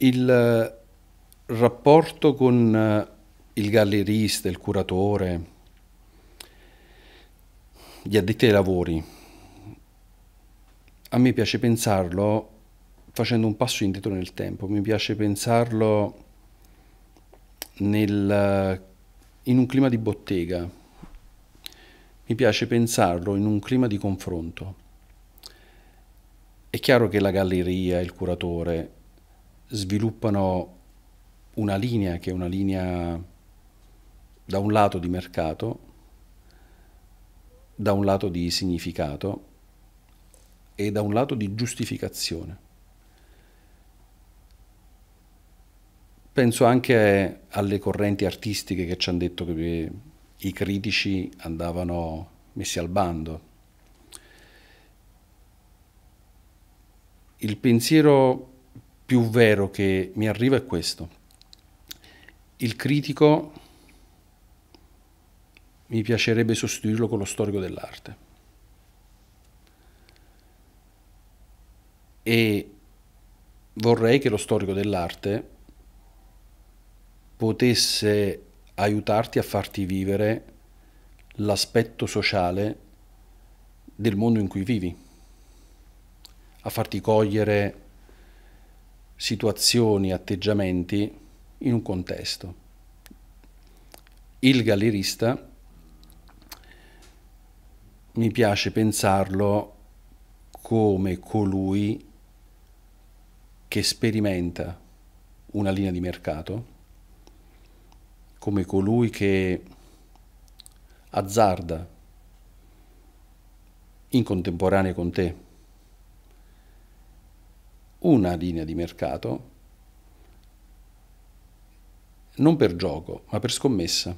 il eh, rapporto con eh, il gallerista, il curatore, gli addetti ai lavori, a me piace pensarlo facendo un passo indietro nel tempo, mi piace pensarlo nel, eh, in un clima di bottega, mi piace pensarlo in un clima di confronto. È chiaro che la galleria, il curatore, sviluppano una linea che è una linea da un lato di mercato, da un lato di significato e da un lato di giustificazione. Penso anche alle correnti artistiche che ci hanno detto che i critici andavano messi al bando. Il pensiero più vero che mi arriva è questo. Il critico mi piacerebbe sostituirlo con lo storico dell'arte. E vorrei che lo storico dell'arte potesse aiutarti a farti vivere l'aspetto sociale del mondo in cui vivi, a farti cogliere situazioni, atteggiamenti in un contesto. Il gallerista, mi piace pensarlo come colui che sperimenta una linea di mercato, come colui che azzarda in contemporanea con te una linea di mercato non per gioco, ma per scommessa.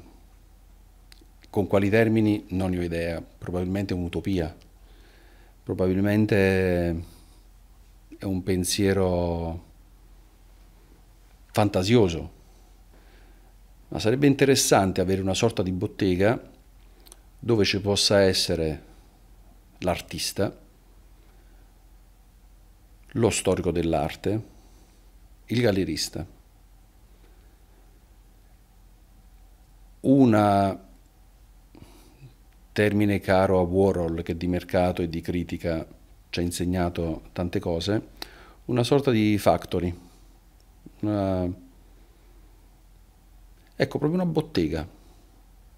Con quali termini non ne ho idea, probabilmente è un'utopia, probabilmente è un pensiero fantasioso, ma sarebbe interessante avere una sorta di bottega dove ci possa essere l'artista, lo storico dell'arte, il gallerista. Una termine caro a Warhol che di mercato e di critica ci ha insegnato tante cose, una sorta di factory, una... ecco proprio una bottega,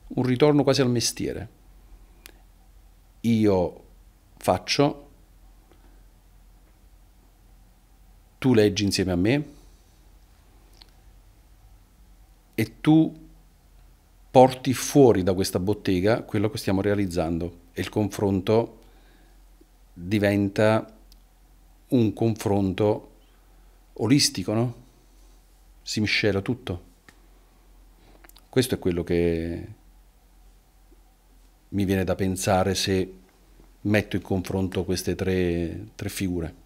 un ritorno quasi al mestiere. Io faccio tu leggi insieme a me e tu porti fuori da questa bottega quello che stiamo realizzando e il confronto diventa un confronto olistico, no? Si miscela tutto. Questo è quello che mi viene da pensare se metto in confronto queste tre, tre figure.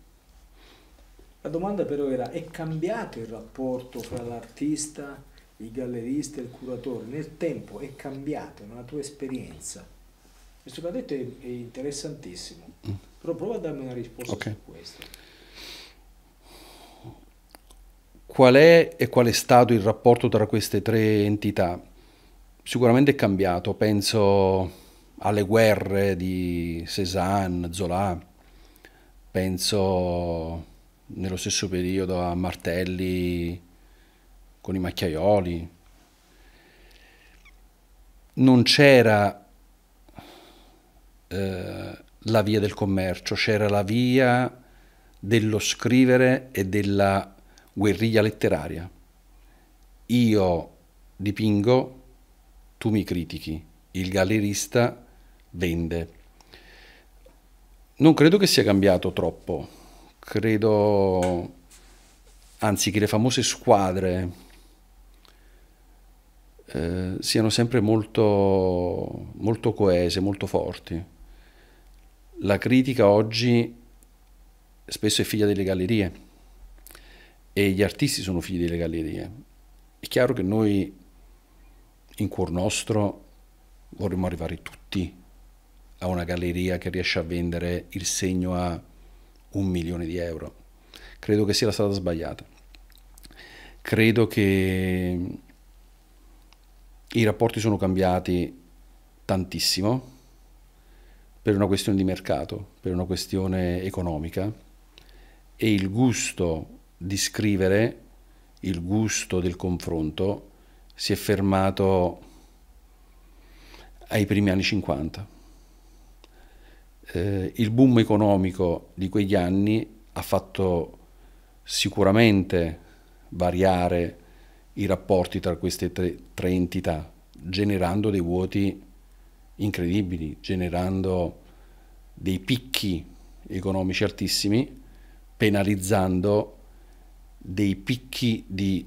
La domanda però era, è cambiato il rapporto fra l'artista, il gallerista e il curatore? Nel tempo è cambiato, nella tua esperienza? Questo che ha detto è, interessantissimo, mm. però prova a darmi una risposta okay. su questo. Qual è e qual è stato il rapporto tra queste tre entità? Sicuramente è cambiato, penso alle guerre di Cézanne, Zola, penso nello stesso periodo a martelli con i macchiaioli. Non c'era eh, la via del commercio, c'era la via dello scrivere e della guerriglia letteraria. Io dipingo, tu mi critichi, il gallerista vende. Non credo che sia cambiato troppo credo, anzi che le famose squadre eh, siano sempre molto, molto coese, molto forti. La critica oggi spesso è figlia delle gallerie e gli artisti sono figli delle gallerie. È chiaro che noi in cuor nostro vorremmo arrivare tutti a una galleria che riesce a vendere il segno a un milione di euro. Credo che sia la strada sbagliata. Credo che i rapporti sono cambiati tantissimo per una questione di mercato, per una questione economica e il gusto di scrivere, il gusto del confronto si è fermato ai primi anni 50 eh, il boom economico di quegli anni ha fatto sicuramente variare i rapporti tra queste tre, tre entità, generando dei vuoti incredibili, generando dei picchi economici altissimi, penalizzando dei picchi di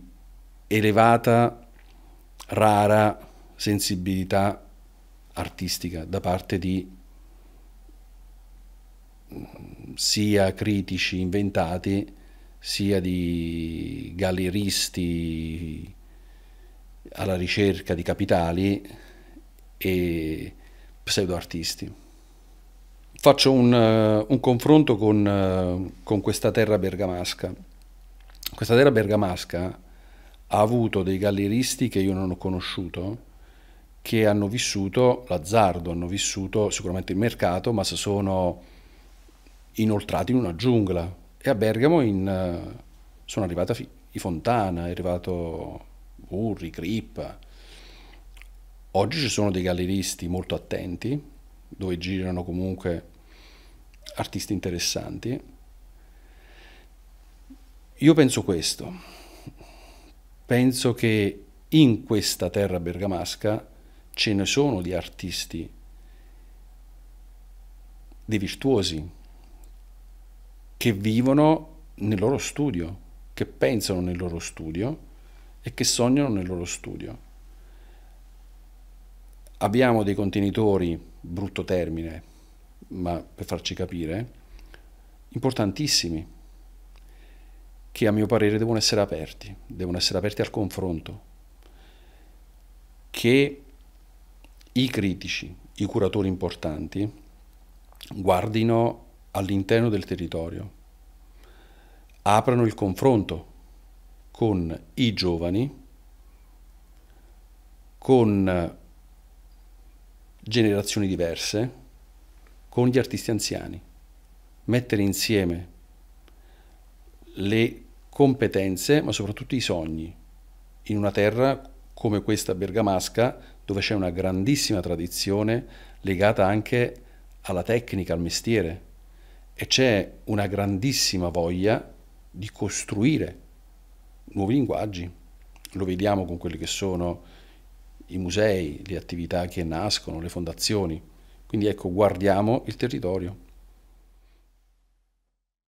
elevata, rara sensibilità artistica da parte di sia critici inventati, sia di galleristi alla ricerca di capitali e pseudoartisti. Faccio un, uh, un confronto con, uh, con, questa terra bergamasca. Questa terra bergamasca ha avuto dei galleristi che io non ho conosciuto, che hanno vissuto l'azzardo, hanno vissuto sicuramente il mercato, ma se sono inoltrati in una giungla e a Bergamo in, eh, sono arrivati i Fontana, è arrivato Burri, Crippa. Oggi ci sono dei galleristi molto attenti, dove girano comunque artisti interessanti. Io penso questo, penso che in questa terra bergamasca ce ne sono di artisti, di virtuosi, che vivono nel loro studio, che pensano nel loro studio e che sognano nel loro studio. Abbiamo dei contenitori, brutto termine, ma per farci capire, importantissimi, che a mio parere devono essere aperti, devono essere aperti al confronto, che i critici, i curatori importanti, guardino all'interno del territorio aprano il confronto con i giovani, con generazioni diverse, con gli artisti anziani, mettere insieme le competenze ma soprattutto i sogni in una terra come questa bergamasca dove c'è una grandissima tradizione legata anche alla tecnica, al mestiere e c'è una grandissima voglia di costruire nuovi linguaggi. Lo vediamo con quelli che sono i musei, le attività che nascono, le fondazioni. Quindi ecco, guardiamo il territorio.